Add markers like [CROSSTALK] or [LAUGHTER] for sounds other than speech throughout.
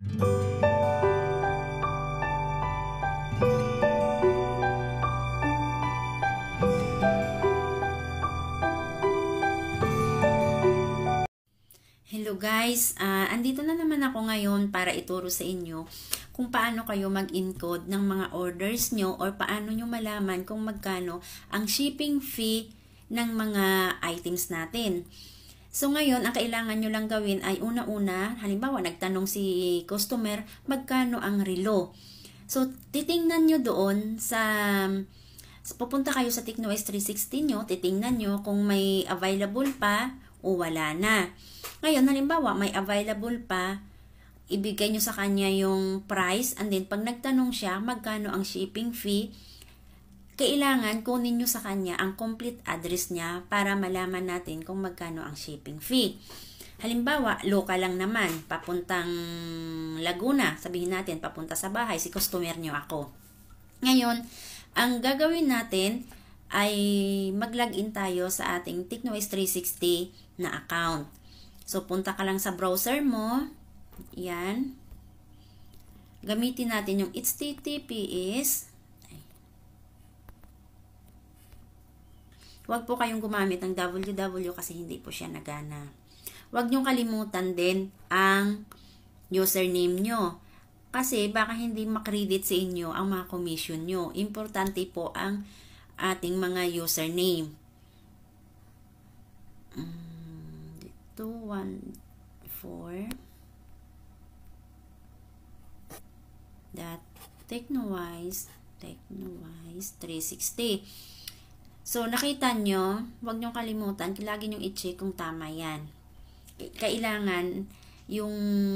Hello guys, uh, andito na naman ako ngayon para ituro sa inyo kung paano kayo mag-encode ng mga orders nyo or paano nyo malaman kung magkano ang shipping fee ng mga items natin. So ngayon, ang kailangan nyo lang gawin ay una-una, halimbawa nagtanong si customer, magkano ang relo? So titingnan nyo doon sa, pupunta kayo sa TechnoS 360 nyo, titingnan nyo kung may available pa o wala na. Ngayon, halimbawa may available pa, ibigay nyo sa kanya yung price and then pag nagtanong siya, magkano ang shipping fee, kailangan kunin nyo sa kanya ang complete address niya para malaman natin kung magkano ang shipping fee. Halimbawa, local lang naman, papuntang Laguna, sabihin natin, papunta sa bahay, si customer nyo ako. Ngayon, ang gagawin natin ay mag-login tayo sa ating TechnoS 360 na account. So, punta ka lang sa browser mo. Yan. Gamitin natin yung HTTPS Huwag po kayong gumamit ng www kasi hindi po siya nagana. Huwag niyong kalimutan din ang username niyo. Kasi baka hindi makredit sa inyo ang mga commission niyo. Importante po ang ating mga username. Um, dito, 1, 4. that TechnoWise, TechnoWise 360. So, nakita nyo, huwag nyong kalimutan, lagi nyong i-check kung tama yan. Kailangan, yung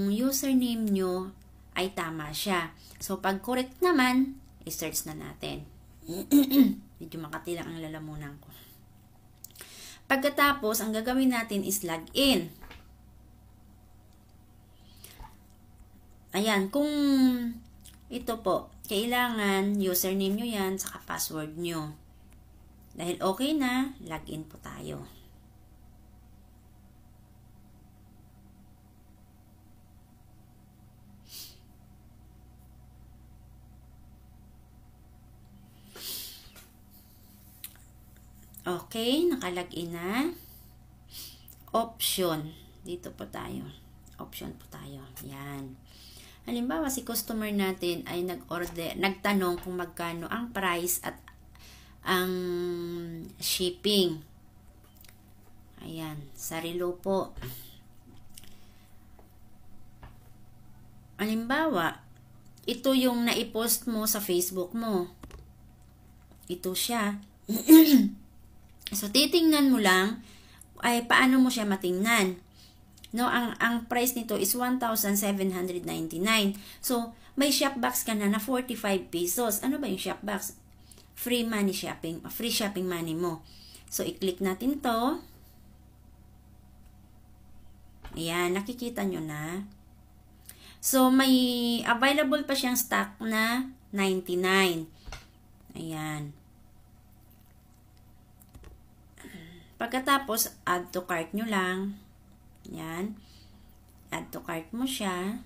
username nyo ay tama siya. So, pag correct naman, i-search na natin. [CLEARS THROAT] Medyo makatilang ang lalamunan ko. Pagkatapos, ang gagawin natin is log in. Ayan, kung ito po, kailangan username nyo yan, saka password nyo. Dahil okay na, log in po tayo. Okay, in na. Option. Dito po tayo. Option po tayo. Yan. Halimbawa, si customer natin ay nag-order, nagtanong kung magkano ang price at ang shipping. Ayan, sarilo po. Alimbawa, ito yung naipost mo sa Facebook mo. Ito siya. [CLEARS THROAT] so, titingnan mo lang ay paano mo siya matingnan. No, ang ang price nito is 1,799. So, may shop box ka na na 45 pesos. Ano ba yung shop box? free money shopping, free shopping money mo. So, i-click natin to. Ayan, nakikita nyo na. So, may available pa siyang stock na 99. Ayan. Pagkatapos, add to cart nyo lang. Ayan. Add to cart mo siya.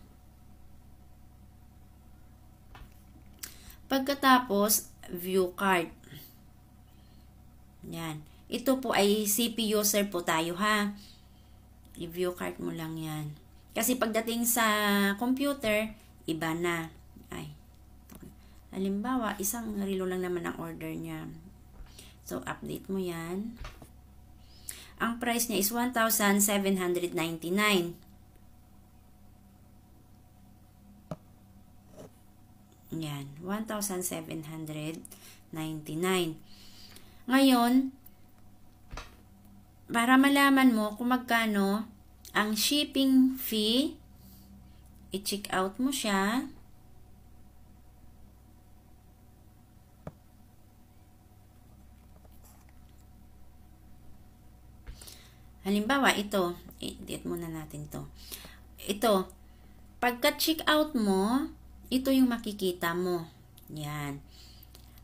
Pagkatapos, view card. Yan. Ito po ay CPU user po tayo ha. I-view card mo lang yan. Kasi pagdating sa computer, iba na. Ay. Halimbawa, isang relo lang naman ang order niya. So, update mo yan. Ang price niya is 1,799. Yan, 1,799. Ngayon, para malaman mo kung magkano ang shipping fee, i-check out mo siya. Halimbawa, ito, i-delete muna natin to. Ito, pagka-check out mo, ito yung makikita mo. Yan.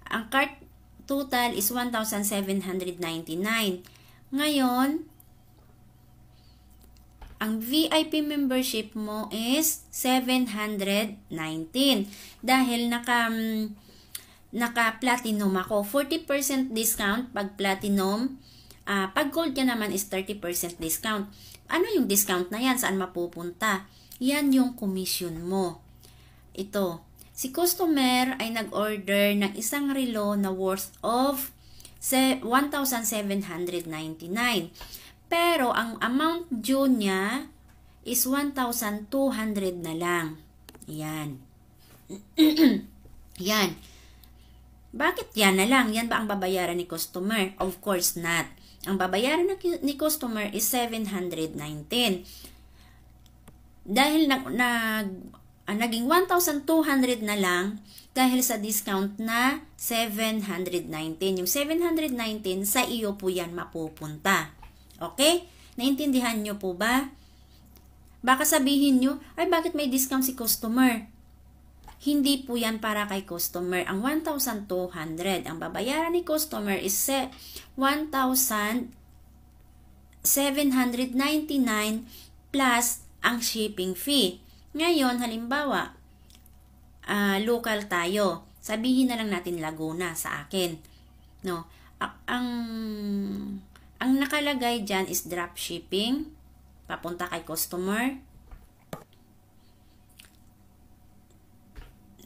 Ang cart total is 1,799. Ngayon, ang VIP membership mo is 719 dahil naka mm, naka platinum ako 40% discount pag platinum uh, pag gold ka naman is 30% discount ano yung discount na yan saan mapupunta yan yung commission mo ito, si customer ay nag-order ng isang relo na worth of 1,799. Pero ang amount due niya is 1,200 na lang. Yan. [CLEARS THROAT] yan. Bakit yan na lang? Yan ba ang babayaran ni customer? Of course not. Ang babayaran ni customer is 719. Dahil nag, nag ang naging 1,200 na lang dahil sa discount na 719. Yung 719 sa iyo po yan mapupunta. Okay? Naintindihan nyo po ba? Baka sabihin nyo, ay bakit may discount si customer? Hindi po yan para kay customer. Ang 1,200, ang babayaran ni customer is 1,799 plus ang shipping fee. Ngayon, halimbawa, uh, local tayo. Sabihin na lang natin Laguna sa akin. No? A- ang ang nakalagay diyan is drop shipping papunta kay customer.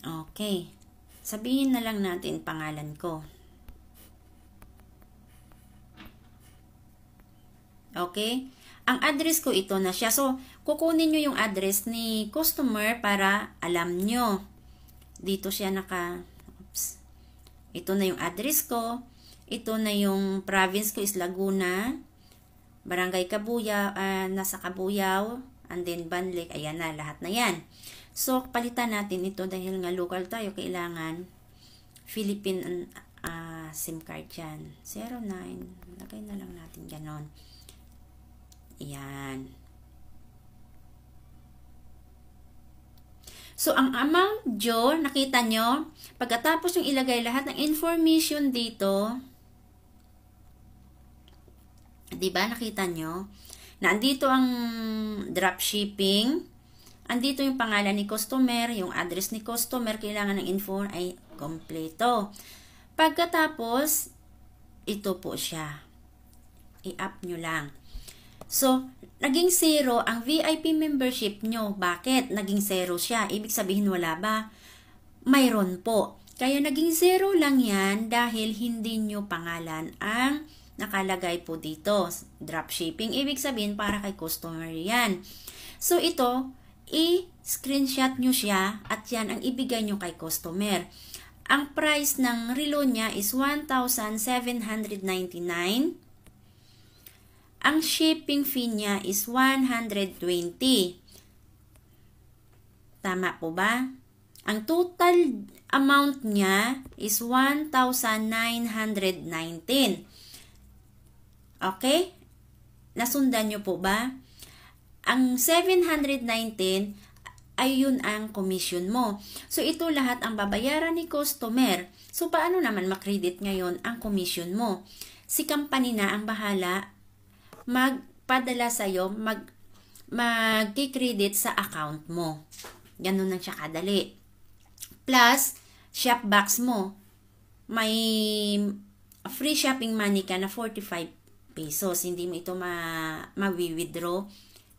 Okay. Sabihin na lang natin pangalan ko. Okay? Ang address ko ito na siya. So, kukunin nyo yung address ni customer para alam nyo. Dito siya naka... Oops. Ito na yung address ko. Ito na yung province ko is Laguna. Barangay Kabuya, uh, nasa Kabuyaw. And then Banlik, ayan na, lahat na yan. So, palitan natin ito dahil nga local tayo, kailangan Philippine uh, SIM card yan. 09, lagay na lang natin ganon. Yan. So, ang amang jaw, nakita nyo, pagkatapos yung ilagay lahat ng information dito, di ba nakita nyo, na andito ang dropshipping, andito yung pangalan ni customer, yung address ni customer, kailangan ng info ay kompleto. Pagkatapos, ito po siya. I-up nyo lang. So, naging zero ang VIP membership nyo. Bakit? Naging zero siya. Ibig sabihin wala ba? Mayroon po. Kaya naging zero lang yan dahil hindi nyo pangalan ang nakalagay po dito. Dropshipping. Ibig sabihin para kay customer yan. So, ito, i-screenshot nyo siya at yan ang ibigay nyo kay customer. Ang price ng relo niya is 1,799 ang shipping fee niya is 120. Tama po ba? Ang total amount niya is 1,919. Okay? Nasundan niyo po ba? Ang 719 ay yun ang commission mo. So, ito lahat ang babayaran ni customer. So, paano naman makredit ngayon ang commission mo? Si company na ang bahala magpadala sa'yo, mag, magki-credit sa account mo. Ganun lang siya kadali. Plus, shopbox mo. May free shopping money ka na 45 pesos. Hindi mo ito ma, ma-withdraw.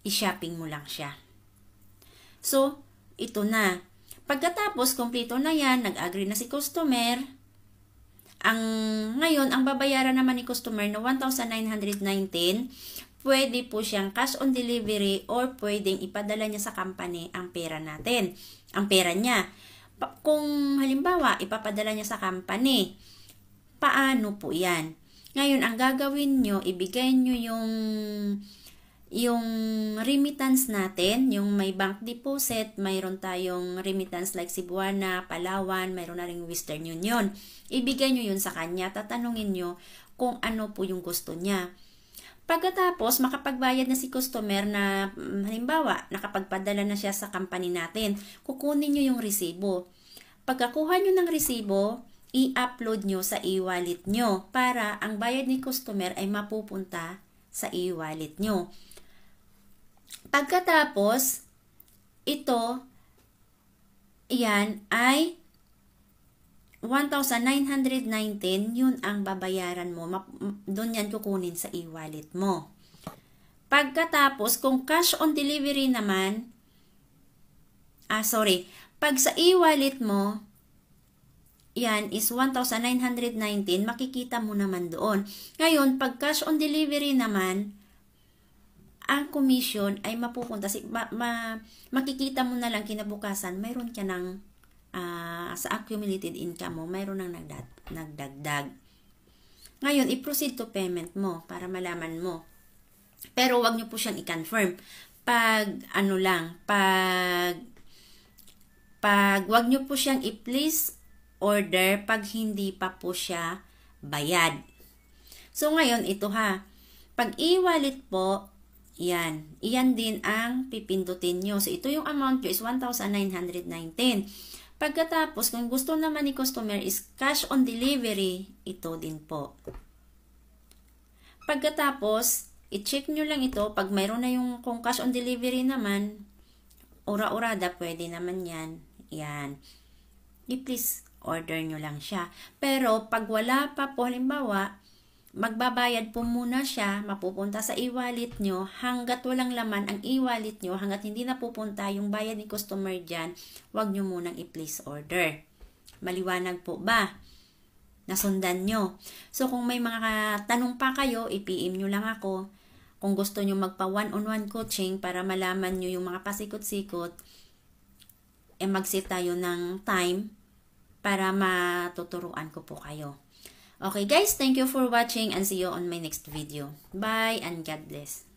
I-shopping mo lang siya. So, ito na. Pagkatapos, kumpleto na yan, nag-agree na si customer, ang ngayon, ang babayaran naman ni customer na 1,919 pwede po siyang cash on delivery or pwedeng ipadala niya sa company ang pera natin, ang pera niya. kung halimbawa, ipapadala niya sa company, paano po yan? Ngayon, ang gagawin nyo, ibigay nyo yung yung remittance natin, yung may bank deposit, mayroon tayong remittance like Cebuana, Palawan, mayroon na rin Western Union. Ibigay nyo yun sa kanya, tatanungin nyo kung ano po yung gusto niya. Pagkatapos, makapagbayad na si customer na mm, halimbawa, nakapagpadala na siya sa company natin, kukunin nyo yung resibo. Pagkakuha nyo ng resibo, i-upload nyo sa e-wallet nyo para ang bayad ni customer ay mapupunta sa e-wallet nyo. Pagkatapos, ito, yan ay 1,919, yun ang babayaran mo. Doon yan kukunin sa e-wallet mo. Pagkatapos, kung cash on delivery naman, ah, sorry, pag sa e-wallet mo, yan is 1,919, makikita mo naman doon. Ngayon, pag cash on delivery naman, ang commission ay mapupunta, ma, ma, makikita mo na lang kinabukasan, mayroon ka ng uh, sa accumulated income mo, mayroon ng nagdag, nagdagdag. Ngayon, i-proceed to payment mo para malaman mo. Pero wag niyo po siyang i-confirm. Pag ano lang, pag pag wag niyo po siyang i-place order pag hindi pa po siya bayad. So ngayon ito ha, pag e-wallet po, yan. Iyan din ang pipindutin nyo. So, ito yung amount nyo is 1,919. Pagkatapos, kung gusto naman ni customer is cash on delivery, ito din po. Pagkatapos, i-check nyo lang ito. Pag mayroon na yung kung cash on delivery naman, ura-urada, pwede naman yan. Yan. I-please order nyo lang siya. Pero, pag wala pa po, halimbawa, magbabayad po muna siya, mapupunta sa e-wallet nyo, hanggat walang laman ang e-wallet nyo, hanggat hindi napupunta yung bayad ni customer dyan, huwag nyo munang i-place order. Maliwanag po ba? Nasundan nyo. So, kung may mga tanong pa kayo, i-PM nyo lang ako. Kung gusto nyo magpa one-on-one coaching para malaman nyo yung mga pasikot-sikot, eh mag tayo ng time para matuturuan ko po kayo. Okay guys, thank you for watching and see you on my next video. Bye and God bless.